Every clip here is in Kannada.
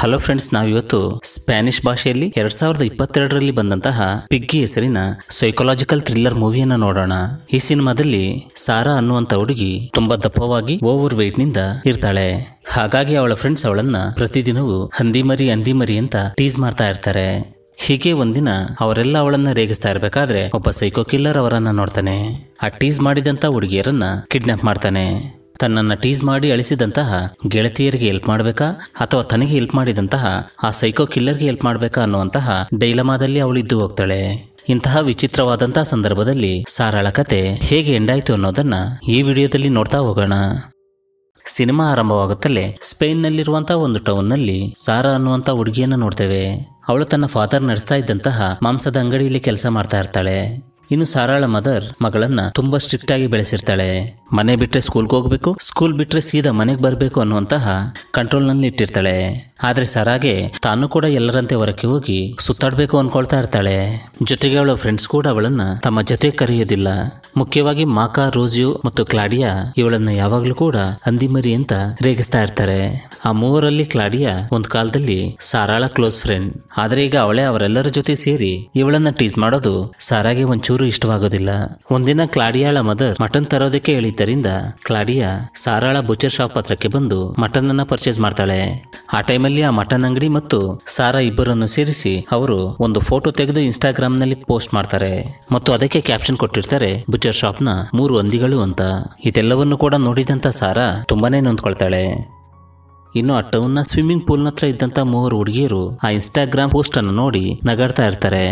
ಹಲೋ ಫ್ರೆಂಡ್ಸ್ ನಾವಿವತ್ತು ಸ್ಪ್ಯಾನಿಷ್ ಭಾಷೆಯಲ್ಲಿ ಎರಡ್ ಸಾವಿರದ ಇಪ್ಪತ್ತೆರಡರಲ್ಲಿ ಬಂದಂತಹ ಪಿಗ್ಗಿ ಹೆಸರಿನ ಸೈಕೊಲಾಜಿಕಲ್ ಥ್ರಿಲ್ಲರ್ ಮೂವಿಯನ್ನು ನೋಡೋಣ ಈ ಸಿನಿಮಾದಲ್ಲಿ ಸಾರಾ ಅನ್ನುವಂತ ಹುಡುಗಿ ತುಂಬಾ ದಪ್ಪವಾಗಿ ಓವರ್ ವೆಯ್ಟ್ ನಿಂದ ಇರ್ತಾಳೆ ಹಾಗಾಗಿ ಅವಳ ಫ್ರೆಂಡ್ಸ್ ಅವಳನ್ನ ಪ್ರತಿದಿನವೂ ಹಂದಿಮರಿ ಹಂದಿಮರಿ ಅಂತ ಟೀಸ್ ಮಾಡ್ತಾ ಇರ್ತಾರೆ ಹೀಗೆ ಒಂದಿನ ಅವರೆಲ್ಲ ಅವಳನ್ನ ರೇಗಿಸ್ತಾ ಇರಬೇಕಾದ್ರೆ ಒಬ್ಬ ಸೈಕೋ ಕಿಲ್ಲರ್ ಅವರನ್ನ ನೋಡ್ತಾನೆ ಆ ಟೀಸ್ ಮಾಡಿದಂತ ಹುಡುಗಿಯರನ್ನ ಕಿಡ್ನಾಪ್ ಮಾಡ್ತಾನೆ ತನ್ನನ್ನು ಟೀಸ್ ಮಾಡಿ ಅಳಿಸಿದಂತಹ ಗೆಳತಿಯರಿಗೆ ಹೆಲ್ಪ್ ಮಾಡಬೇಕಾ ಅಥವಾ ತನಗೆ ಹೆಲ್ಪ್ ಮಾಡಿದಂತಹ ಆ ಸೈಕೋ ಕಿಲ್ಲರ್ಗೆ ಹೆಲ್ಪ್ ಮಾಡಬೇಕಾ ಅನ್ನುವಂತಹ ಡೈಲಮಾದಲ್ಲಿ ಇದ್ದು ಹೋಗ್ತಾಳೆ ಇಂತಹ ವಿಚಿತ್ರವಾದಂತಹ ಸಂದರ್ಭದಲ್ಲಿ ಸಾರಾಳ ಕತೆ ಹೇಗೆ ಎಂಡಾಯಿತು ಅನ್ನೋದನ್ನ ಈ ವಿಡಿಯೋದಲ್ಲಿ ನೋಡ್ತಾ ಹೋಗೋಣ ಸಿನಿಮಾ ಆರಂಭವಾಗುತ್ತಲೇ ಸ್ಪೇನ್ನಲ್ಲಿರುವಂತಹ ಒಂದು ಟೌನ್ನಲ್ಲಿ ಸಾರ ಅನ್ನುವಂಥ ಹುಡುಗಿಯನ್ನು ನೋಡ್ತೇವೆ ಅವಳು ತನ್ನ ಫಾದರ್ ನಡೆಸ್ತಾ ಇದ್ದಂತಹ ಮಾಂಸದ ಅಂಗಡಿಯಲ್ಲಿ ಕೆಲಸ ಮಾಡ್ತಾ ಇರ್ತಾಳೆ ಇನ್ನು ಸಾರಾಳ ಮದರ್ ಮಗಳನ್ನ ತುಂಬಾ ಸ್ಟ್ರಿಕ್ಟ್ ಆಗಿ ಬೆಳೆಸಿರ್ತಾಳೆ ಮನೆ ಬಿಟ್ರೆ ಸ್ಕೂಲ್ಗೆ ಹೋಗ್ಬೇಕು ಸ್ಕೂಲ್ ಬಿಟ್ರೆ ಸೀದಾ ಮನೆಗೆ ಬರಬೇಕು ಅನ್ನುವಂತಹ ಕಂಟ್ರೋಲ್ ನಲ್ಲಿ ಇಟ್ಟಿರ್ತಾಳೆ ಆದ್ರೆ ಸರಾಗೆ ತಾನು ಕೂಡ ಎಲ್ಲರಂತೆ ಹೊರಕ್ಕೆ ಹೋಗಿ ಸುತ್ತಾಡ್ಬೇಕು ಅನ್ಕೊಳ್ತಾ ಇರ್ತಾಳೆ ಜೊತೆಗೆ ಅವಳ ಫ್ರೆಂಡ್ಸ್ ಕೂಡ ಅವಳನ್ನ ತಮ್ಮ ಜೊತೆ ಕರೆಯೋದಿಲ್ಲ ಮುಖ್ಯವಾಗಿ ಮಾಕಾ ರೋಜಿಯೋ ಮತ್ತು ಕ್ಲಾಡಿಯಾ ಇವಳನ್ನ ಯಾವಾಗ್ಲೂ ಕೂಡ ಹಂದಿಮರಿ ಅಂತ ರೇಗಿಸ್ತಾ ಇರ್ತಾರೆ ಆ ಮೂವರಲ್ಲಿ ಕ್ಲಾಡಿಯಾ ಒಂದು ಕಾಲದಲ್ಲಿ ಸಾರಾಳ ಕ್ಲೋಸ್ ಫ್ರೆಂಡ್ ಆದ್ರೆ ಈಗ ಅವಳೆ ಅವರೆಲ್ಲರ ಜೊತೆ ಸೇರಿ ಇವಳನ್ನ ಟೀಸ್ ಮಾಡೋದು ಸಾರಾಗೆ ಒಂಚೂರು ಇಷ್ಟವಾಗೋದಿಲ್ಲ ಒಂದಿನ ಕ್ಲಾಡಿಯಾಳ ಮದರ್ ಮಟನ್ ತರೋದಕ್ಕೆ ಹೇಳಿದ್ದರಿಂದ ಕ್ಲಾಡಿಯಾ ಸಾರಾಳ ಬುಚರ್ ಶಾಪ್ ಹತ್ರಕ್ಕೆ ಬಂದು ಮಟನ್ ಅನ್ನ ಪರ್ಚೇಸ್ ಮಾಡ್ತಾಳೆ ಆ ಟೈಮಲ್ಲಿ ಆ ಮಟನ್ ಅಂಗಡಿ ಮತ್ತು ಸಾರಾ ಇಬ್ಬರನ್ನು ಸೇರಿಸಿ ಅವರು ಒಂದು ಫೋಟೋ ತೆಗೆದು ಇನ್ಸ್ಟಾಗ್ರಾಮ್ ನಲ್ಲಿ ಪೋಸ್ಟ್ ಮಾಡ್ತಾರೆ ಮತ್ತು ಅದಕ್ಕೆ ಕ್ಯಾಪ್ಷನ್ ಕೊಟ್ಟಿರ್ತಾರೆ ಬುಚರ್ ಶಾಪ್ನ ಮೂರು ಹಂದಿಗಳು ಅಂತ ಇದೆಲ್ಲವನ್ನು ಕೂಡ ನೋಡಿದಂಥ ಸಾರಾ ತುಂಬಾನೇ ನೊಂದ್ಕೊಳ್ತಾಳೆ ಇನ್ನು ಆ ನ ಸ್ವಿಮ್ಮಿಂಗ್ ಪೂಲ್ ನತ್ರ ಇದ್ದಂಥ ಮೂವರು ಹುಡುಗಿಯರು ಆ ಇನ್ಸ್ಟಾಗ್ರಾಮ್ ಪೋಸ್ಟನ್ನು ನೋಡಿ ನಗಾಡ್ತಾ ಇರ್ತಾರೆ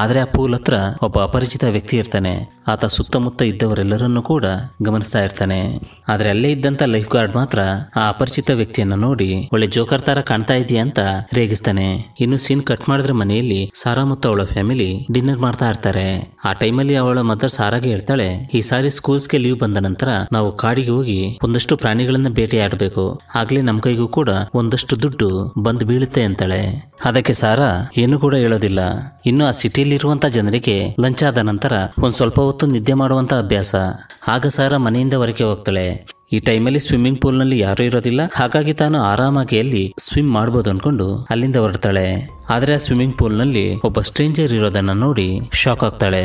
ಆದರೆ ಆ ಪೂಲ್ ಹತ್ರ ಒಬ್ಬ ಅಪರಿಚಿತ ವ್ಯಕ್ತಿ ಇರ್ತಾನೆ ಆತ ಸುತ್ತಮುತ್ತ ಇದ್ದವರೆಲ್ಲರನ್ನೂ ಕೂಡ ಗಮನಿಸ್ತಾ ಇರ್ತಾನೆ ಆದರೆ ಅಲ್ಲೇ ಇದ್ದಂತ ಲೈಫ್ ಗಾರ್ಡ್ ಮಾತ್ರ ಆ ಅಪರಿಚಿತ ವ್ಯಕ್ತಿಯನ್ನು ನೋಡಿ ಒಳ್ಳೆ ಜೋಕರ್ ತರ ಕಾಣ್ತಾ ಇದೆಯಾ ಅಂತ ರೇಗಿಸ್ತಾನೆ ಇನ್ನು ಸೀನ್ ಕಟ್ ಮಾಡಿದ್ರೆ ಮನೆಯಲ್ಲಿ ಸಾರಾ ಮತ್ತು ಅವಳ ಫ್ಯಾಮಿಲಿ ಡಿನ್ನರ್ ಮಾಡ್ತಾ ಇರ್ತಾರೆ ಆ ಟೈಮಲ್ಲಿ ಅವಳ ಮದರ್ ಸಾರಾಗೆ ಹೇಳ್ತಾಳೆ ಈ ಸಾರಿ ಸ್ಕೂಲ್ಸ್ಗೆ ಲೀವ್ ಬಂದ ನಂತರ ನಾವು ಕಾಡಿಗೆ ಹೋಗಿ ಒಂದಷ್ಟು ಪ್ರಾಣಿಗಳನ್ನ ಬೇಟೆಯಾಡಬೇಕು ಆಗ್ಲೇ ನಮ್ಮ ಕೈಗೂ ಕೂಡ ಒಂದಷ್ಟು ದುಡ್ಡು ಬಂದ್ ಬೀಳುತ್ತೆ ಅಂತಾಳೆ ಅದಕ್ಕೆ ಸಾರ ಏನು ಕೂಡ ಹೇಳೋದಿಲ್ಲ ಇನ್ನು ಆ ಸಿಟಿಲಿರುವಂಥ ಜನರಿಗೆ ಲಂಚ್ ಆದ ನಂತರ ಒಂದು ಸ್ವಲ್ಪ ಹೊತ್ತು ನಿದ್ದೆ ಮಾಡುವಂತ ಅಭ್ಯಾಸ ಆಗ ಸಾರ ಮನೆಯಿಂದ ಹೊರಕೆ ಹೋಗ್ತಾಳೆ ಈ ಟೈಮಲ್ಲಿ ಸ್ವಿಮ್ಮಿಂಗ್ ನಲ್ಲಿ ಯಾರೂ ಇರೋದಿಲ್ಲ ಹಾಗಾಗಿ ತಾನು ಆರಾಮಾಗಿ ಅಲ್ಲಿ ಸ್ವಿಮ್ ಮಾಡ್ಬೋದು ಅನ್ಕೊಂಡು ಅಲ್ಲಿಂದ ಹೊರಡ್ತಾಳೆ ಆದರೆ ಆ ಸ್ವಿಮ್ಮಿಂಗ್ ನಲ್ಲಿ ಒಬ್ಬ ಸ್ಟ್ರೇಂಜರ್ ಇರೋದನ್ನ ನೋಡಿ ಶಾಕ್ ಆಗ್ತಾಳೆ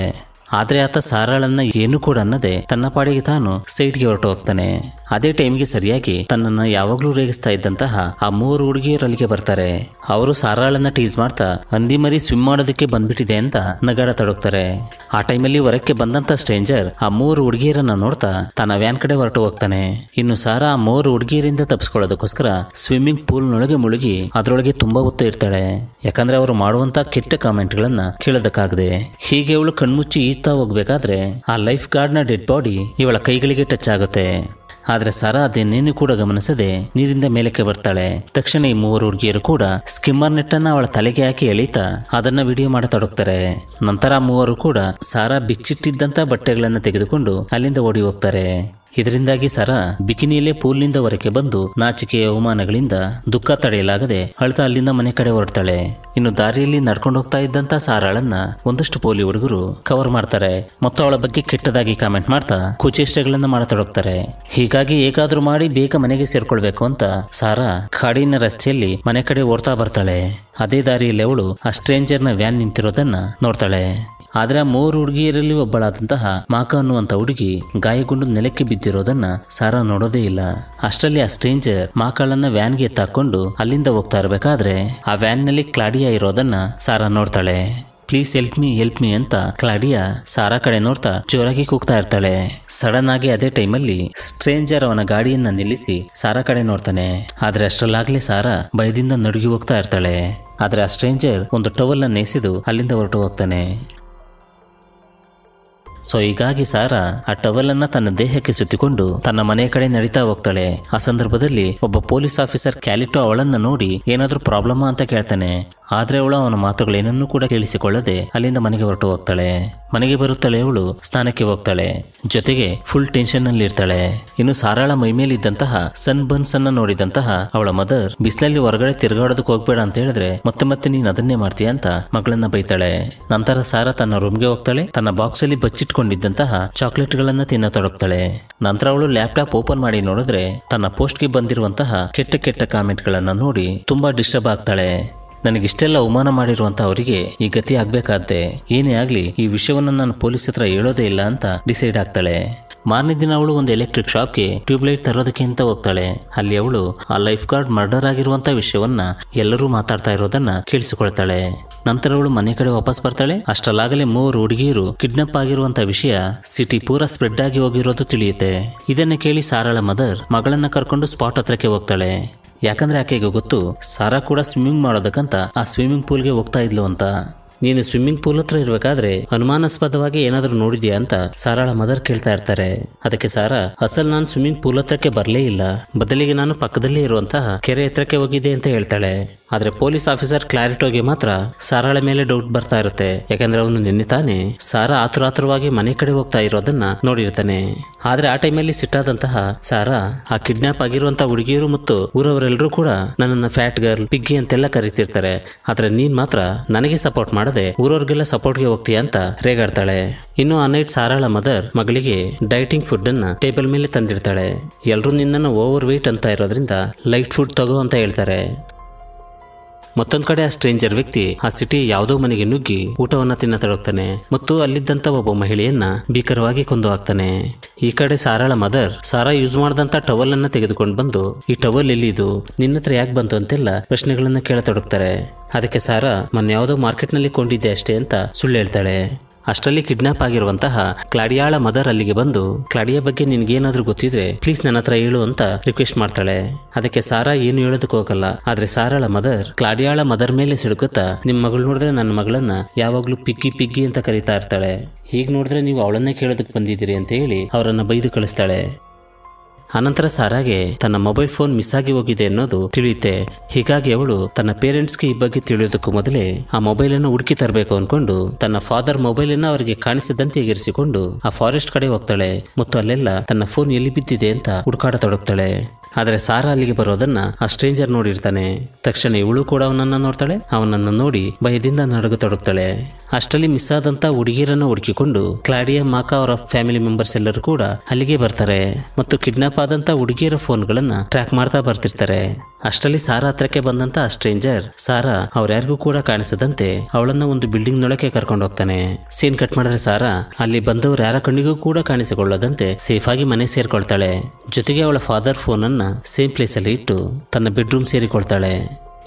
ಆದ್ರೆ ಆತ ಸಾರಾಳನ್ನ ಏನು ಕೂಡ ಅನ್ನದೆ ತನ್ನ ಪಾಡಿಗೆ ತಾನು ಸೈಡ್ಗೆ ಹೊರಟು ಹೋಗ್ತಾನೆ ಅದೇ ಟೈಮ್ಗೆ ಸರಿಯಾಗಿ ತನ್ನನ್ನು ಯಾವಾಗ್ಲೂ ರೇಗಿಸ್ತಾ ಇದ್ದಂತಹ ಆ ಮೂರು ಹುಡುಗಿಯರು ಅಲ್ಲಿಗೆ ಬರ್ತಾರೆ ಅವರು ಸಾರಾಳನ್ನ ಟೀಸ್ ಮಾಡ್ತಾ ಹಂದಿ ಮರಿ ಸ್ವಿಮ್ ಮಾಡೋದಕ್ಕೆ ಬಂದ್ಬಿಟ್ಟಿದೆ ಅಂತ ನಗಾಡ ತಡೋಗ್ತಾರೆ ಆ ಟೈಮಲ್ಲಿ ಹೊರಕ್ಕೆ ಬಂದಂತ ಸ್ಟ್ರೇಂಜರ್ ಆ ಮೂರು ಹುಡುಗಿಯರನ್ನ ನೋಡ್ತಾ ತನ್ನ ವ್ಯಾನ್ ಕಡೆ ಹೊರಟು ಹೋಗ್ತಾನೆ ಇನ್ನು ಸಾರಾ ಆ ಮೂರು ಹುಡುಗಿಯರಿಂದ ತಪ್ಪಿಸ್ಕೊಳ್ಳೋದಕ್ಕೋಸ್ಕರ ಸ್ವಿಮ್ಮಿಂಗ್ ಪೂಲ್ನೊಳಗೆ ಮುಳುಗಿ ಅದರೊಳಗೆ ತುಂಬಾ ಹೊತ್ತು ಇರ್ತಾಳೆ ಯಾಕಂದ್ರೆ ಅವರು ಮಾಡುವಂತ ಕೆಟ್ಟ ಕಾಮೆಂಟ್ಗಳನ್ನ ಕೇಳೋದಕ್ಕಾಗದೆ ಹೀಗೆ ಇವಳು ಕಣ್ಮುಚ್ಚಿ ಈಜ್ತಾ ಹೋಗ್ಬೇಕಾದ್ರೆ ಆ ಲೈಫ್ ಗಾರ್ಡ್ನ ಡೆಡ್ ಬಾಡಿ ಇವಳ ಕೈಗಳಿಗೆ ಟಚ್ ಆಗುತ್ತೆ ಆದರೆ ಸಾರಾ ಅದನ್ನೇನು ಕೂಡ ಗಮನಿಸದೆ ನೀರಿಂದ ಮೇಲಕ್ಕೆ ಬರ್ತಾಳೆ ತಕ್ಷಣ ಈ ಮೂವರು ಹುಡುಗಿಯರು ಕೂಡ ಸ್ಕಿಮ್ಮರ್ ಅನ್ನ ಅವಳ ತಲೆಗೆ ಹಾಕಿ ಎಳಿತಾ ಅದನ್ನ ವಿಡಿಯೋ ಮಾಡತೊಡಗ್ತಾರೆ ನಂತರ ಮೂವರು ಕೂಡ ಸಾರಾ ಬಿಚ್ಚಿಟ್ಟಿದ್ದಂತ ಬಟ್ಟೆಗಳನ್ನು ತೆಗೆದುಕೊಂಡು ಅಲ್ಲಿಂದ ಓಡಿ ಹೋಗ್ತಾರೆ ಇದರಿಂದಾಗಿ ಸರ ಬಿಕಿನಿಯಲ್ಲೇ ಪೂಲ್ನಿಂದ ಹೊರಕ್ಕೆ ಬಂದು ನಾಚಿಕೆಯ ಅವಮಾನಗಳಿಂದ ದುಃಖ ತಡೆಯಲಾಗದೆ ಅಳ್ತಾ ಅಲ್ಲಿಂದ ಮನೆ ಕಡೆ ಹೊರಡ್ತಾಳೆ ಇನ್ನು ದಾರಿಯಲ್ಲಿ ನಡ್ಕೊಂಡು ಹೋಗ್ತಾ ಇದ್ದಂತ ಸಾರಾಳನ್ನ ಒಂದಷ್ಟು ಪೋಲಿ ಹುಡುಗರು ಕವರ್ ಮಾಡ್ತಾರೆ ಮತ್ತು ಅವಳ ಬಗ್ಗೆ ಕೆಟ್ಟದಾಗಿ ಕಾಮೆಂಟ್ ಮಾಡ್ತಾ ಕುಚೇಷ್ಟೆಗಳನ್ನ ಮಾಡತೊಡಗ್ತಾರೆ ಹೀಗಾಗಿ ಏಕಾದರೂ ಮಾಡಿ ಬೇಗ ಮನೆಗೆ ಸೇರ್ಕೊಳ್ಬೇಕು ಅಂತ ಸಾರಾ ಕಾಡಿನ ರಸ್ತೆಯಲ್ಲಿ ಮನೆ ಕಡೆ ಓಡ್ತಾ ಬರ್ತಾಳೆ ಅದೇ ದಾರಿಯಲ್ಲಿ ಅವಳು ಆ ಸ್ಟ್ರೇಂಜರ್ನ ವ್ಯಾನ್ ನಿಂತಿರೋದನ್ನ ನೋಡ್ತಾಳೆ ಆದರೆ ಆ ಮೂರು ಹುಡುಗಿಯರಲ್ಲಿ ಒಬ್ಬಳಾದಂತಹ ಮಾಕ ಅನ್ನುವಂತ ಹುಡುಗಿ ಗಾಯಗೊಂಡು ನೆಲಕ್ಕೆ ಬಿದ್ದಿರೋದನ್ನ ಸಾರಾ ನೋಡೋದೇ ಇಲ್ಲ ಅಷ್ಟರಲ್ಲಿ ಆ ಸ್ಟ್ರೇಂಜರ್ ವ್ಯಾನ್ ವ್ಯಾನ್ಗೆ ತಾಕೊಂಡು ಅಲ್ಲಿಂದ ಹೋಗ್ತಾ ಇರಬೇಕಾದ್ರೆ ಆ ವ್ಯಾನ್ ನಲ್ಲಿ ಕ್ಲಾಡಿಯಾ ಇರೋದನ್ನ ಸಾರಾ ನೋಡ್ತಾಳೆ please help me help me ಅಂತ ಕ್ಲಾಡಿಯಾ ಸಾರಾ ಕಡೆ ನೋಡ್ತಾ ಜೋರಾಗಿ ಕೂಗ್ತಾ ಇರ್ತಾಳೆ ಸಡನ್ ಆಗಿ ಅದೇ ಟೈಮಲ್ಲಿ ಸ್ಟ್ರೇಂಜರ್ ಅವನ ಗಾಡಿಯನ್ನ ನಿಲ್ಲಿಸಿ ಸಾರಾ ಕಡೆ ನೋಡ್ತಾನೆ ಆದ್ರೆ ಅಷ್ಟರಲ್ಲಾಗ್ಲೇ ಸಾರಾ ಭಯದಿಂದ ನಡುಗಿ ಹೋಗ್ತಾ ಇರ್ತಾಳೆ ಆದ್ರೆ ಆ ಸ್ಟ್ರೇಂಜರ್ ಒಂದು ಟವಲ್ ಅನ್ನ ನೇಸಿದು ಅಲ್ಲಿಂದ ಹೊರಟು ಹೋಗ್ತಾನೆ ಸೊ ಹೀಗಾಗಿ ಸಾರಾ ಆ ಟವಲ್ ಅನ್ನ ತನ್ನ ದೇಹಕ್ಕೆ ಸುತ್ತಿಕೊಂಡು ತನ್ನ ಮನೆ ಕಡೆ ನಡೀತಾ ಹೋಗ್ತಾಳೆ ಆ ಸಂದರ್ಭದಲ್ಲಿ ಒಬ್ಬ ಪೊಲೀಸ್ ಆಫೀಸರ್ ಕ್ಯಾಲಿಟೋ ಅವಳನ್ನ ನೋಡಿ ಏನಾದ್ರೂ ಪ್ರಾಬ್ಲಮ್ ಅಂತ ಕೇಳ್ತಾನೆ ಆದರೆ ಅವಳು ಅವನ ಮಾತುಗಳೇನನ್ನೂ ಕೂಡ ಕೇಳಿಸಿಕೊಳ್ಳದೆ ಅಲ್ಲಿಂದ ಮನೆಗೆ ಹೊರಟು ಹೋಗ್ತಾಳೆ ಮನೆಗೆ ಬರುತ್ತಾಳೆ ಅವಳು ಸ್ನಾನಕ್ಕೆ ಹೋಗ್ತಾಳೆ ಜೊತೆಗೆ ಫುಲ್ ಟೆನ್ಷನ್ ನಲ್ಲಿ ಇರ್ತಾಳೆ ಇನ್ನು ಸಾರಾಳ ಮೈ ಮೇಲಿದ್ದಂತಹ ಸನ್ ಬರ್ನ್ಸ್ ಅನ್ನ ನೋಡಿದಂತಹ ಅವಳ ಮದರ್ ಬಿಸಿಲಲ್ಲಿ ಹೊರಗಡೆ ತಿರುಗಾಡೋದಕ್ಕೆ ಹೋಗ್ಬೇಡ ಅಂತ ಹೇಳಿದ್ರೆ ಮತ್ತೆ ಮತ್ತೆ ನೀನ್ ಅದನ್ನೇ ಮಾಡ್ತೀಯ ಅಂತ ಮಗಳನ್ನ ಬೈತಾಳೆ ನಂತರ ಸಾರಾ ತನ್ನ ರೂಮ್ಗೆ ಹೋಗ್ತಾಳೆ ತನ್ನ ಬಾಕ್ಸ್ ಅಲ್ಲಿ ಬಚ್ಚಿಟ್ಕೊಂಡಿದ್ದಂತಹ ಚಾಕ್ಲೇಟ್ ಗಳನ್ನ ತಿನ್ನತೊಡಗ್ತಾಳೆ ನಂತರ ಅವಳು ಲ್ಯಾಪ್ಟಾಪ್ ಓಪನ್ ಮಾಡಿ ನೋಡಿದ್ರೆ ತನ್ನ ಪೋಸ್ಟ್ಗೆ ಬಂದಿರುವಂತಹ ಕೆಟ್ಟ ಕೆಟ್ಟ ಕಾಮೆಂಟ್ ಗಳನ್ನ ನೋಡಿ ತುಂಬಾ ಡಿಸ್ಟರ್ಬ್ ಆಗ್ತಾಳೆ ನನಗಿಷ್ಟೆಲ್ಲ ಅವಮಾನ ಮಾಡಿರುವಂತ ಅವರಿಗೆ ಈ ಗತಿ ಆಗ್ಬೇಕಾದ್ದೆ ಏನೇ ಆಗ್ಲಿ ಈ ವಿಷಯವನ್ನು ನಾನು ಪೊಲೀಸ್ ಹತ್ರ ಹೇಳೋದೇ ಇಲ್ಲ ಅಂತ ಡಿಸೈಡ್ ಆಗ್ತಾಳೆ ಮಾರನೇ ದಿನ ಅವಳು ಒಂದು ಎಲೆಕ್ಟ್ರಿಕ್ ಶಾಪ್ಗೆ ಟ್ಯೂಬ್ಲೈಟ್ ತರೋದಕ್ಕೆ ಅಂತ ಹೋಗ್ತಾಳೆ ಅಲ್ಲಿ ಅವಳು ಆ ಲೈಫ್ ಗಾರ್ಡ್ ಮರ್ಡರ್ ಆಗಿರುವಂತ ವಿಷಯವನ್ನ ಎಲ್ಲರೂ ಮಾತಾಡ್ತಾ ಇರೋದನ್ನ ಕೇಳಿಸಿಕೊಳ್ತಾಳೆ ನಂತರ ಅವಳು ಮನೆ ಕಡೆ ವಾಪಸ್ ಬರ್ತಾಳೆ ಅಷ್ಟಲ್ಲಾಗಲೇ ಮೂವರು ಹುಡುಗಿಯರು ಕಿಡ್ನಾಪ್ ಆಗಿರುವಂತ ವಿಷಯ ಸಿಟಿ ಪೂರಾ ಸ್ಪ್ರೆಡ್ ಆಗಿ ಹೋಗಿರೋದು ತಿಳಿಯುತ್ತೆ ಇದನ್ನ ಕೇಳಿ ಸಾರಳ ಮದರ್ ಮಗಳನ್ನ ಕರ್ಕೊಂಡು ಸ್ಪಾಟ್ ಹತ್ರಕ್ಕೆ ಹೋಗ್ತಾಳೆ ಯಾಕಂದ್ರೆ ಆಕೆಗೆ ಗೊತ್ತು ಸಾರಾ ಕೂಡ ಸ್ವಿಮ್ಮಿಂಗ್ ಮಾಡೋದಕ್ಕಂತ ಆ ಸ್ವಿಮ್ಮಿಂಗ್ ಗೆ ಹೋಗ್ತಾ ಇದ್ಲು ಅಂತ ನೀನು ಸ್ವಿಮ್ಮಿಂಗ್ ಪೂಲ್ ಹತ್ರ ಇರಬೇಕಾದ್ರೆ ಅನುಮಾನಾಸ್ಪದವಾಗಿ ಏನಾದರೂ ನೋಡಿದ್ಯಾ ಅಂತ ಸಾರಾಳ ಮದರ್ ಕೇಳ್ತಾ ಇರ್ತಾರೆ ಅದಕ್ಕೆ ಸಾರಾ ಅಸಲ್ ನಾನು ಸ್ವಿಮ್ಮಿಂಗ್ ಪೂಲ್ ಹತ್ರಕ್ಕೆ ಬರಲೇ ಇಲ್ಲ ಬದಲಿಗೆ ನಾನು ಪಕ್ಕದಲ್ಲೇ ಇರುವಂತಹ ಕೆರೆ ಹತ್ರಕ್ಕೆ ಹೋಗಿದ್ದೆ ಅಂತ ಹೇಳ್ತಾಳೆ ಆದರೆ ಪೊಲೀಸ್ ಆಫೀಸರ್ ಕ್ಲಾರಿಟೋಗೆ ಮಾತ್ರ ಸಾರಾಳ ಮೇಲೆ ಡೌಟ್ ಬರ್ತಾ ಇರುತ್ತೆ ಯಾಕಂದ್ರೆ ಅವನು ನಿನ್ನೆ ತಾನೆ ಸಾರಾ ಆತುರಾತುರವಾಗಿ ಮನೆ ಕಡೆ ಹೋಗ್ತಾ ಇರೋದನ್ನ ನೋಡಿರ್ತಾನೆ ಆದ್ರೆ ಆ ಟೈಮಲ್ಲಿ ಸಿಟ್ಟಾದಂತಹ ಸಾರಾ ಆ ಕಿಡ್ನಾಪ್ ಆಗಿರುವಂತಹ ಹುಡುಗಿಯರು ಮತ್ತು ಊರವರೆಲ್ಲರೂ ಕೂಡ ನನ್ನನ್ನು ಫ್ಯಾಟ್ ಗರ್ಲ್ ಪಿಗ್ಗಿ ಅಂತೆಲ್ಲ ಕರಿತಿರ್ತಾರೆ ಆದ್ರೆ ನೀನ್ ಮಾತ್ರ ನನಗೆ ಸಪೋರ್ಟ್ ಮಾಡದೆ ಊರವ್ರಿಗೆಲ್ಲ ಸಪೋರ್ಟ್ಗೆ ಹೋಗ್ತೀಯ ಅಂತ ರೇಗಾಡ್ತಾಳೆ ಇನ್ನು ಆ ನೈಟ್ ಸಾರಾಳ ಮದರ್ ಮಗಳಿಗೆ ಡೈಟಿಂಗ್ ಫುಡ್ ಅನ್ನ ಟೇಬಲ್ ಮೇಲೆ ತಂದಿರ್ತಾಳೆ ಎಲ್ಲರೂ ನಿನ್ನನ್ನು ಓವರ್ ವೇಟ್ ಅಂತ ಇರೋದ್ರಿಂದ ಲೈಟ್ ಫುಡ್ ತಗೋ ಅಂತ ಹೇಳ್ತಾರೆ ಮತ್ತೊಂದ್ ಕಡೆ ಆ ಸ್ಟ್ರೇಂಜರ್ ವ್ಯಕ್ತಿ ಆ ಸಿಟಿ ಯಾವುದೋ ಮನೆಗೆ ನುಗ್ಗಿ ಊಟವನ್ನ ತಿನ್ನತೊಡಗ್ತಾನೆ ಮತ್ತು ಅಲ್ಲಿದ್ದಂತ ಒಬ್ಬ ಮಹಿಳೆಯನ್ನ ಭೀಕರವಾಗಿ ಕೊಂದು ಹಾಕ್ತಾನೆ ಈ ಕಡೆ ಸಾರಾಳ ಮದರ್ ಸಾರಾ ಯೂಸ್ ಮಾಡದಂತ ಟವಲ್ ಅನ್ನ ತೆಗೆದುಕೊಂಡು ಬಂದು ಈ ಟವಲ್ ಎಲ್ಲಿದು ನಿನ್ನ ಹತ್ರ ಯಾಕೆ ಬಂತು ಅಂತೆಲ್ಲ ಪ್ರಶ್ನೆಗಳನ್ನ ಕೇಳತೊಡಗ್ತಾರೆ ಅದಕ್ಕೆ ಸಾರಾ ಮೊನ್ನೆ ಯಾವುದೋ ಮಾರ್ಕೆಟ್ನಲ್ಲಿ ಕೊಂಡಿದ್ದೆ ಅಷ್ಟೇ ಅಂತ ಸುಳ್ಳು ಹೇಳ್ತಾಳೆ ಅಷ್ಟರಲ್ಲಿ ಕಿಡ್ನಾಪ್ ಆಗಿರುವಂತಹ ಕ್ಲಾಡಿಯಾಳ ಮದರ್ ಅಲ್ಲಿಗೆ ಬಂದು ಕ್ಲಾಡಿಯ ಬಗ್ಗೆ ನಿನ್ಗೇನಾದ್ರೂ ಗೊತ್ತಿದ್ರೆ ಪ್ಲೀಸ್ ನನ್ನ ಹತ್ರ ಹೇಳು ಅಂತ ರಿಕ್ವೆಸ್ಟ್ ಮಾಡ್ತಾಳೆ ಅದಕ್ಕೆ ಸಾರಾ ಏನು ಹೇಳೋದಕ್ಕೆ ಹೋಗಲ್ಲ ಆದ್ರೆ ಸಾರಾಳ ಮದರ್ ಕ್ಲಾಡಿಯಾಳ ಮದರ್ ಮೇಲೆ ಸಿಡುಕುತ್ತಾ ನಿಮ್ ಮಗಳು ನೋಡಿದ್ರೆ ನನ್ನ ಮಗಳನ್ನ ಯಾವಾಗ್ಲೂ ಪಿಗ್ಗಿ ಪಿಗ್ಗಿ ಅಂತ ಕರೀತಾ ಇರ್ತಾಳೆ ಹೀಗೆ ನೋಡಿದ್ರೆ ನೀವು ಅವಳನ್ನೇ ಕೇಳೋದಕ್ಕೆ ಬಂದಿದ್ದೀರಿ ಅಂತ ಹೇಳಿ ಅವರನ್ನ ಬೈದು ಕಳಿಸ್ತಾಳೆ ಅನಂತರ ಸಾರಾಗೆ ತನ್ನ ಮೊಬೈಲ್ ಫೋನ್ ಮಿಸ್ ಆಗಿ ಹೋಗಿದೆ ಅನ್ನೋದು ತಿಳಿಯುತ್ತೆ ಹೀಗಾಗಿ ಅವಳು ತನ್ನ ಪೇರೆಂಟ್ಸ್ಗೆ ಈ ಬಗ್ಗೆ ತಿಳಿಯೋದಕ್ಕೂ ಮೊದಲೇ ಆ ಮೊಬೈಲ್ ಅನ್ನು ಹುಡುಕಿ ತರಬೇಕು ಅನ್ಕೊಂಡು ತನ್ನ ಫಾದರ್ ಮೊಬೈಲ್ ಅನ್ನು ಅವರಿಗೆ ಕಾಣಿಸಿದಂತೆ ಎಗರಿಸಿಕೊಂಡು ಆ ಫಾರೆಸ್ಟ್ ಕಡೆ ಹೋಗ್ತಾಳೆ ಮತ್ತು ಅಲ್ಲೆಲ್ಲ ತನ್ನ ಫೋನ್ ಎಲ್ಲಿ ಬಿದ್ದಿದೆ ಅಂತ ಹುಡುಕಾಡತೊಡಗ್ತಾಳೆ ಆದರೆ ಸಾರಾ ಅಲ್ಲಿಗೆ ಬರೋದನ್ನ ಆ ಸ್ಟ್ರೇಂಜರ್ ನೋಡಿರ್ತಾನೆ ತಕ್ಷಣ ಇವಳು ಕೂಡ ಅವನನ್ನ ನೋಡ್ತಾಳೆ ಅವನನ್ನ ನೋಡಿ ಭಯದಿಂದ ತೊಡಗ್ತಾಳೆ ಅಷ್ಟರಲ್ಲಿ ಮಿಸ್ ಆದಂತ ಹುಡುಗಿಯರನ್ನು ಹುಡುಕಿಕೊಂಡು ಕ್ಲಾಡಿಯಾ ಮಾಕಾ ಅವರ ಫ್ಯಾಮಿಲಿ ಮೆಂಬರ್ಸ್ ಎಲ್ಲರೂ ಕೂಡ ಅಲ್ಲಿಗೆ ಬರ್ತಾರೆ ಮತ್ತು ಕಿಡ್ನಾಪ್ ಆದಂತ ಹುಡುಗಿಯರ ಫೋನ್ಗಳನ್ನ ಟ್ರ್ಯಾಕ್ ಮಾಡ್ತಾ ಬರ್ತಿರ್ತಾರೆ ಅಷ್ಟರಲ್ಲಿ ಸಾರಾ ಹತ್ರಕ್ಕೆ ಬಂದಂತ ಸ್ಟ್ರೇಂಜರ್ ಸಾರಾ ಯಾರಿಗೂ ಕೂಡ ಕಾಣಿಸದಂತೆ ಅವಳನ್ನ ಒಂದು ಬಿಲ್ಡಿಂಗ್ ನೊಳಕ್ಕೆ ಕರ್ಕೊಂಡು ಹೋಗ್ತಾನೆ ಸೀನ್ ಕಟ್ ಮಾಡಿದ್ರೆ ಸಾರಾ ಅಲ್ಲಿ ಬಂದವರು ಯಾರ ಕಣ್ಣಿಗೂ ಕೂಡ ಕಾಣಿಸಿಕೊಳ್ಳದಂತೆ ಸೇಫ್ ಆಗಿ ಮನೆ ಸೇರ್ಕೊಳ್ತಾಳೆ ಜೊತೆಗೆ ಅವಳ ಫಾದರ್ ಫೋನ್ ಅನ್ನ ಸೇಮ್ ಪ್ಲೇಸ್ ಅಲ್ಲಿ ಇಟ್ಟು ತನ್ನ ಬೆಡ್ರೂಮ್ ಸೇರಿಕೊಳ್ತಾಳೆ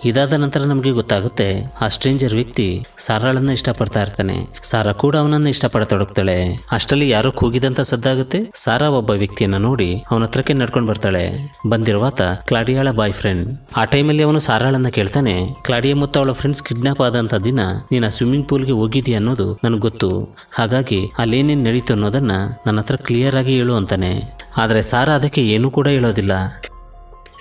ಇದಾದ ನಂತರ ನಮಗೆ ಗೊತ್ತಾಗುತ್ತೆ ಆ ಸ್ಟ್ರೇಂಜರ್ ವ್ಯಕ್ತಿ ಸಾರಾಳನ್ನ ಇಷ್ಟಪಡ್ತಾ ಇರ್ತಾನೆ ಸಾರಾ ಕೂಡ ಅವನನ್ನ ಇಷ್ಟಪಡತೊಡಗ್ತಾಳೆ ಅಷ್ಟರಲ್ಲಿ ಯಾರೋ ಕೂಗಿದಂತ ಸದ್ದಾಗುತ್ತೆ ಸಾರಾ ಒಬ್ಬ ವ್ಯಕ್ತಿಯನ್ನ ನೋಡಿ ಅವನ ಹತ್ರಕ್ಕೆ ನಡ್ಕೊಂಡು ಬರ್ತಾಳೆ ಬಂದಿರುವಾತ ಕ್ಲಾಡಿಯಾಳ ಬಾಯ್ ಫ್ರೆಂಡ್ ಆ ಟೈಮಲ್ಲಿ ಅವನು ಸಾರಾಳನ್ನ ಕೇಳ್ತಾನೆ ಕ್ಲಾಡಿಯ ಮತ್ತು ಅವಳ ಫ್ರೆಂಡ್ಸ್ ಕಿಡ್ನಾಪ್ ಆದಂತ ದಿನ ನೀನು ಸ್ವಿಮ್ಮಿಂಗ್ ಪೂಲ್ಗೆ ಹೋಗಿದೀಯ ಅನ್ನೋದು ನನಗೆ ಗೊತ್ತು ಹಾಗಾಗಿ ಅಲ್ಲೇನೇನು ನಡೀತು ಅನ್ನೋದನ್ನ ನನ್ನ ಹತ್ರ ಕ್ಲಿಯರ್ ಆಗಿ ಹೇಳು ಅಂತಾನೆ ಆದರೆ ಸಾರಾ ಅದಕ್ಕೆ ಏನೂ ಕೂಡ ಹೇಳೋದಿಲ್ಲ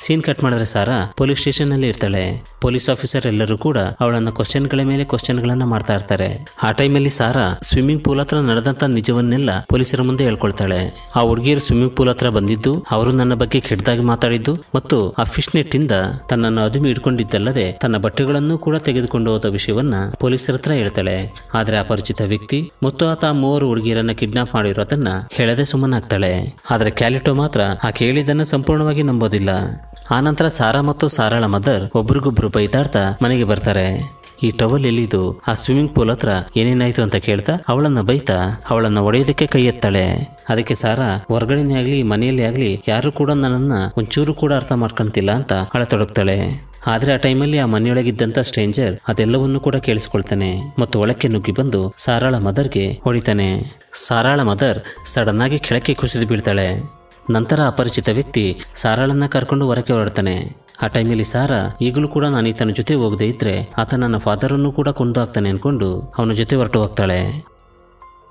ಸೀನ್ ಕಟ್ ಮಾಡಿದ್ರೆ ಸಾರಾ ಪೊಲೀಸ್ ಸ್ಟೇಷನ್ ಅಲ್ಲಿ ಇರ್ತಾಳೆ ಪೊಲೀಸ್ ಆಫೀಸರ್ ಎಲ್ಲರೂ ಕೂಡ ಅವಳನ್ನ ಕ್ವಶನ್ ಗಳ ಮೇಲೆ ಕ್ವಶನ್ ಗಳನ್ನ ಮಾಡ್ತಾ ಇರ್ತಾರೆ ಆ ಟೈಮಲ್ಲಿ ಸಾರಾ ಸ್ವಿಮ್ಮಿಂಗ್ ಪೂಲ್ ಹತ್ರ ನಡೆದಂತ ನಿಜವನ್ನೆಲ್ಲ ಪೊಲೀಸರ ಮುಂದೆ ಹೇಳ್ಕೊಳ್ತಾಳೆ ಆ ಹುಡುಗಿಯರು ಸ್ವಿಮ್ಮಿಂಗ್ ಪೂಲ್ ಹತ್ರ ಬಂದಿದ್ದು ಅವರು ನನ್ನ ಬಗ್ಗೆ ಕೆಟ್ಟದಾಗಿ ಮಾತಾಡಿದ್ದು ಮತ್ತು ಆ ಫಿಶ್ ನೆಟ್ ಇಂದ ತನ್ನನ್ನು ಅದುಮಿ ಇಟ್ಕೊಂಡಿದ್ದಲ್ಲದೆ ತನ್ನ ಬಟ್ಟೆಗಳನ್ನು ಕೂಡ ತೆಗೆದುಕೊಂಡು ಹೋದ ವಿಷಯವನ್ನ ಪೊಲೀಸರ ಹತ್ರ ಹೇಳ್ತಾಳೆ ಆದ್ರೆ ಅಪರಿಚಿತ ವ್ಯಕ್ತಿ ಮತ್ತು ಆತ ಮೂವರು ಹುಡುಗಿಯರನ್ನ ಕಿಡ್ನಾಪ್ ಮಾಡಿರೋದನ್ನ ಹೇಳದೆ ಸುಮ್ಮನಾಗ್ತಾಳೆ ಆದ್ರೆ ಕ್ಯಾಲಿಟೋ ಮಾತ್ರ ಆ ಕೇಳಿದ್ದನ್ನ ಸಂಪೂರ್ಣವಾಗಿ ನಂಬೋದಿಲ್ಲ ಆನಂತರ ಸಾರಾ ಮತ್ತು ಸಾರಾಳ ಮದರ್ ಒಬ್ರಿಗೊಬ್ರು ಬೈತಾಡ್ತಾ ಮನೆಗೆ ಬರ್ತಾರೆ ಈ ಟವಲ್ ಎಲ್ಲಿದು ಆ ಸ್ವಿಮ್ಮಿಂಗ್ ಪೂಲ್ ಹತ್ರ ಏನೇನಾಯ್ತು ಅಂತ ಕೇಳ್ತಾ ಅವಳನ್ನ ಬೈತಾ ಅವಳನ್ನ ಒಡೆಯೋದಕ್ಕೆ ಕೈ ಎತ್ತಾಳೆ ಅದಕ್ಕೆ ಸಾರಾ ಹೊರಗಡೆನೇ ಆಗ್ಲಿ ಮನೆಯಲ್ಲಿ ಆಗ್ಲಿ ಯಾರು ಕೂಡ ನನ್ನನ್ನ ಒಂಚೂರು ಕೂಡ ಅರ್ಥ ಮಾಡ್ಕೊಂತಿಲ್ಲ ಅಂತ ಅಳತೊಡಗ್ತಾಳೆ ಆದ್ರೆ ಆ ಟೈಮಲ್ಲಿ ಆ ಮನೆಯೊಳಗಿದ್ದಂತ ಸ್ಟ್ರೇಂಜರ್ ಅದೆಲ್ಲವನ್ನೂ ಕೂಡ ಕೇಳಿಸ್ಕೊಳ್ತಾನೆ ಮತ್ತು ಒಳಕ್ಕೆ ನುಗ್ಗಿ ಬಂದು ಸಾರಾಳ ಮದರ್ಗೆ ಹೊಡಿತಾನೆ ಸಾರಾಳ ಮದರ್ ಸಡನ್ ಆಗಿ ಕೆಳಕ್ಕೆ ಕುಸಿದು ಬೀಳ್ತಾಳೆ ನಂತರ ಅಪರಿಚಿತ ವ್ಯಕ್ತಿ ಸಾರಾಳನ್ನ ಕರ್ಕೊಂಡು ಹೊರಕೆ ಹೊರಡ್ತಾನೆ ಆ ಟೈಮಲ್ಲಿ ಸಾರಾ ಈಗಲೂ ಕೂಡ ನಾನು ಈತನ ಜೊತೆ ಹೋಗದೆ ಇದ್ರೆ ಆತ ನನ್ನ ಫಾದರನ್ನು ಕೂಡ ಕೊಂದು ಹಾಕ್ತಾನೆ ಅನ್ಕೊಂಡು ಅವನ ಜೊತೆ ಹೊರಟು ಹೋಗ್ತಾಳೆ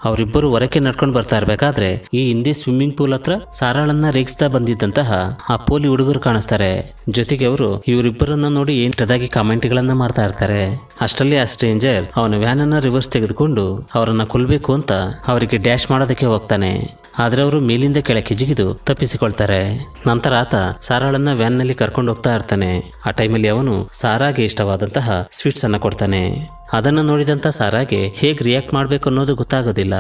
ಅವರಿಬ್ಬರು ಹೊರಕೆ ನಡ್ಕೊಂಡು ಬರ್ತಾ ಇರಬೇಕಾದ್ರೆ ಈ ಹಿಂದೆ ಸ್ವಿಮ್ಮಿಂಗ್ ಪೂಲ್ ಹತ್ರ ಸಾರಾಳನ್ನ ರೇಗಿಸ್ತಾ ಬಂದಿದ್ದಂತಹ ಆ ಪೋಲಿ ಹುಡುಗರು ಕಾಣಿಸ್ತಾರೆ ಜೊತೆಗೆ ಅವರು ಇವರಿಬ್ಬರನ್ನ ನೋಡಿ ಕಾಮೆಂಟ್ ಕಾಮೆಂಟ್ಗಳನ್ನ ಮಾಡ್ತಾ ಇರ್ತಾರೆ ಅಷ್ಟರಲ್ಲಿ ಆ ಸ್ಟ್ರೇಂಜರ್ ಅವನ ವ್ಯಾನ್ ಅನ್ನ ರಿವರ್ಸ್ ತೆಗೆದುಕೊಂಡು ಅವರನ್ನ ಕೊಲ್ಬೇಕು ಅಂತ ಅವರಿಗೆ ಡ್ಯಾಶ್ ಮಾಡೋದಕ್ಕೆ ಹೋಗ್ತಾನೆ ಆದರೆ ಅವರು ಮೇಲಿಂದ ಕೆಳಕ್ಕೆ ಜಿಗಿದು ತಪ್ಪಿಸಿಕೊಳ್ತಾರೆ ನಂತರ ಆತ ಸಾರಾಳನ್ನ ವ್ಯಾನ್ ನಲ್ಲಿ ಕರ್ಕೊಂಡು ಹೋಗ್ತಾ ಇರ್ತಾನೆ ಆ ಟೈಮಲ್ಲಿ ಅವನು ಸಾರಾಗೆ ಇಷ್ಟವಾದಂತಹ ಸ್ವೀಟ್ಸ್ ಅನ್ನ ಕೊಡ್ತಾನೆ ಅದನ್ನು ನೋಡಿದಂತ ಸಾರಾಗೆ ಹೇಗೆ ರಿಯಾಕ್ಟ್ ಮಾಡ್ಬೇಕು ಅನ್ನೋದು ಗೊತ್ತಾಗೋದಿಲ್ಲ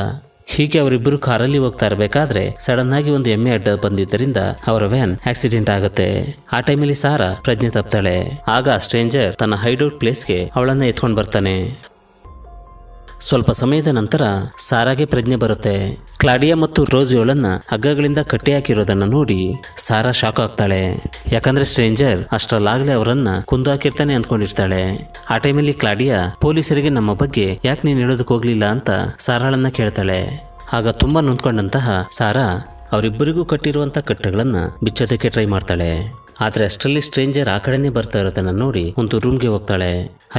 ಹೀಗೆ ಅವರಿಬ್ಬರು ಕಾರಲ್ಲಿ ಹೋಗ್ತಾ ಇರಬೇಕಾದ್ರೆ ಸಡನ್ ಆಗಿ ಒಂದು ಎಮ್ಮೆ ಅಡ್ಡ ಬಂದಿದ್ದರಿಂದ ಅವರ ವ್ಯಾನ್ ಆಕ್ಸಿಡೆಂಟ್ ಆಗುತ್ತೆ ಆ ಟೈಮಲ್ಲಿ ಸಾರಾ ಪ್ರಜ್ಞೆ ತಪ್ತಾಳೆ ಆಗ ಸ್ಟ್ರೇಂಜರ್ ತನ್ನ ಹೈಡೌಟ್ ಪ್ಲೇಸ್ಗೆ ಅವಳನ್ನ ಎತ್ಕೊಂಡು ಬರ್ತಾನೆ ಸ್ವಲ್ಪ ಸಮಯದ ನಂತರ ಸಾರಾಗೆ ಪ್ರಜ್ಞೆ ಬರುತ್ತೆ ಕ್ಲಾಡಿಯಾ ಮತ್ತು ರೋಜಿಯೋಳನ್ನ ಹಗ್ಗಗಳಿಂದ ಕಟ್ಟಿ ಹಾಕಿರೋದನ್ನ ನೋಡಿ ಸಾರಾ ಶಾಕ್ ಆಗ್ತಾಳೆ ಯಾಕಂದ್ರೆ ಸ್ಟ್ರೇಂಜರ್ ಅಷ್ಟರಲ್ಲಾಗ್ಲೆ ಅವರನ್ನ ಹಾಕಿರ್ತಾನೆ ಅಂದ್ಕೊಂಡಿರ್ತಾಳೆ ಆ ಟೈಮಲ್ಲಿ ಕ್ಲಾಡಿಯಾ ಪೊಲೀಸರಿಗೆ ನಮ್ಮ ಬಗ್ಗೆ ಯಾಕೆ ನೀನು ಹೇಳೋದಕ್ಕೆ ಹೋಗ್ಲಿಲ್ಲ ಅಂತ ಸಾರಾಳನ್ನ ಕೇಳ್ತಾಳೆ ಆಗ ತುಂಬಾ ನೊಂದ್ಕೊಂಡಂತಹ ಸಾರಾ ಅವರಿಬ್ಬರಿಗೂ ಕಟ್ಟಿರುವಂತಹ ಕಟ್ಟೆಗಳನ್ನ ಬಿಚ್ಚೋದಕ್ಕೆ ಟ್ರೈ ಮಾಡ್ತಾಳೆ ಆದ್ರೆ ಅಷ್ಟರಲ್ಲಿ ಸ್ಟ್ರೇಂಜರ್ ಆ ಕಡೆನೇ ಬರ್ತಾ ಇರೋದನ್ನ ನೋಡಿ ಒಂದು ರೂಮ್ಗೆ ಹೋಗ್ತಾಳೆ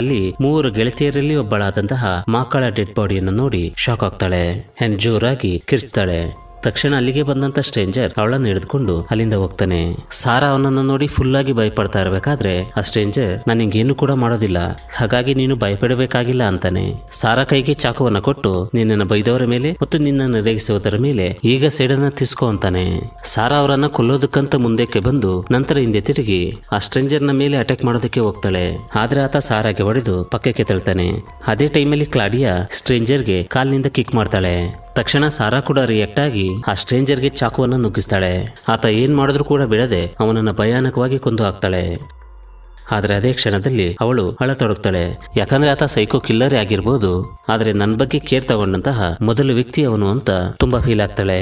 ಅಲ್ಲಿ ಮೂವರು ಗೆಳತಿಯರಲ್ಲಿ ಒಬ್ಬಳಾದಂತಹ ಮಾಕಳ ಡೆಡ್ ಬಾಡಿಯನ್ನು ನೋಡಿ ಶಾಕ್ ಆಗ್ತಾಳೆ ಅಂಡ್ ಜೋರಾಗಿ ಕಿರ್ಚ್ತಾಳೆ ತಕ್ಷಣ ಅಲ್ಲಿಗೆ ಬಂದಂತ ಸ್ಟ್ರೇಂಜರ್ ಅವಳನ್ನ ಹಿಡಿದುಕೊಂಡು ಅಲ್ಲಿಂದ ಹೋಗ್ತಾನೆ ಸಾರಾ ಅವನನ್ನು ನೋಡಿ ಫುಲ್ ಆಗಿ ಭಯಪಡ್ತಾ ಇರಬೇಕಾದ್ರೆ ಆ ಸ್ಟ್ರೇಂಜರ್ ನಾನು ಹಿಂಗೇನು ಕೂಡ ಮಾಡೋದಿಲ್ಲ ಹಾಗಾಗಿ ನೀನು ಭಯಪಡಬೇಕಾಗಿಲ್ಲ ಅಂತಾನೆ ಸಾರಾ ಕೈಗೆ ಚಾಕುವನ್ನ ಕೊಟ್ಟು ನಿನ್ನನ್ನು ಬೈದವರ ಮೇಲೆ ಮತ್ತು ನಿನ್ನನ್ನು ರೇಗಿಸುವುದರ ಮೇಲೆ ಈಗ ಸೈಡನ್ನ ತಿಸ್ಕೊ ಅಂತಾನೆ ಸಾರಾ ಅವರನ್ನ ಕೊಲ್ಲೋದಕ್ಕಂತ ಮುಂದಕ್ಕೆ ಬಂದು ನಂತರ ಹಿಂದೆ ತಿರುಗಿ ಆ ಸ್ಟ್ರೇಂಜರ್ನ ಮೇಲೆ ಅಟ್ಯಾಕ್ ಮಾಡೋದಕ್ಕೆ ಹೋಗ್ತಾಳೆ ಆದ್ರೆ ಆತ ಸಾರಾಗೆ ಹೊಡೆದು ಪಕ್ಕಕ್ಕೆ ತಳ್ತಾನೆ ಅದೇ ಟೈಮಲ್ಲಿ ಕ್ಲಾಡಿಯಾ ಗೆ ಕಾಲ್ನಿಂದ ಕಿಕ್ ಮಾಡ್ತಾಳೆ ತಕ್ಷಣ ಸಾರಾ ಕೂಡ ರಿಯಾಕ್ಟ್ ಆಗಿ ಆ ಸ್ಟ್ರೇಂಜರ್ಗೆ ಚಾಕುವನ್ನು ನುಗ್ಗಿಸ್ತಾಳೆ ಆತ ಏನ್ ಮಾಡಿದ್ರು ಕೂಡ ಬಿಡದೆ ಅವನನ್ನ ಭಯಾನಕವಾಗಿ ಕೊಂದು ಹಾಕ್ತಾಳೆ ಆದರೆ ಅದೇ ಕ್ಷಣದಲ್ಲಿ ಅವಳು ಅಳತೊಡಗ್ತಾಳೆ ಯಾಕಂದ್ರೆ ಆತ ಸೈಕೋ ಕಿಲ್ಲರ್ ಆಗಿರ್ಬೋದು ಆದರೆ ನನ್ನ ಬಗ್ಗೆ ಕೇರ್ ತಗೊಂಡಂತಹ ಮೊದಲು ವ್ಯಕ್ತಿ ಅವನು ಅಂತ ತುಂಬಾ ಫೀಲ್ ಆಗ್ತಾಳೆ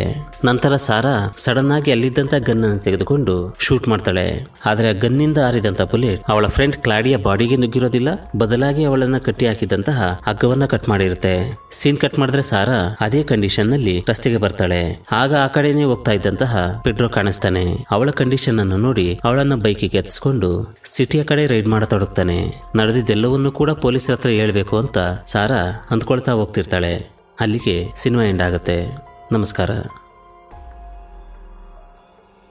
ನಂತರ ಸಾರಾ ಸಡನ್ ಆಗಿ ಅಲ್ಲಿದ್ದಂತ ಗನ್ ಅನ್ನು ತೆಗೆದುಕೊಂಡು ಶೂಟ್ ಮಾಡ್ತಾಳೆ ಆದರೆ ಆ ಗನ್ನಿಂದ ಆರಿದಂತ ಬುಲೆಟ್ ಅವಳ ಫ್ರೆಂಡ್ ಕ್ಲಾಡಿಯ ಬಾಡಿಗೆ ನುಗ್ಗಿರೋದಿಲ್ಲ ಬದಲಾಗಿ ಅವಳನ್ನ ಕಟ್ಟಿ ಹಾಕಿದಂತಹ ಹಗ್ಗವನ್ನ ಕಟ್ ಮಾಡಿರುತ್ತೆ ಸೀನ್ ಕಟ್ ಮಾಡಿದ್ರೆ ಸಾರಾ ಅದೇ ಕಂಡೀಷನ್ ನಲ್ಲಿ ರಸ್ತೆಗೆ ಬರ್ತಾಳೆ ಆಗ ಆ ಕಡೆನೆ ಹೋಗ್ತಾ ಇದ್ದಂತಹ ಪೆಡ್ರೋ ಕಾಣಿಸ್ತಾನೆ ಅವಳ ಕಂಡೀಷನ್ ಅನ್ನು ನೋಡಿ ಅವಳನ್ನ ಬೈಕಿಗೆ ಎತ್ಸ್ಕೊಂಡು ಸಿಟಿಯ ಕಡೆ ರೈಡ್ ಮಾಡತೊಡಗ್ತಾನೆ ನಡೆದಿದ್ದೆಲ್ಲವನ್ನೂ ಕೂಡ ಪೊಲೀಸ್ ಹತ್ರ ಹೇಳಬೇಕು ಅಂತ ಸಾರಾ ಅಂದ್ಕೊಳ್ತಾ ಹೋಗ್ತಿರ್ತಾಳೆ ಅಲ್ಲಿಗೆ ಸಿನಿಮಾ ಎಂಡ್ ಆಗುತ್ತೆ ನಮಸ್ಕಾರ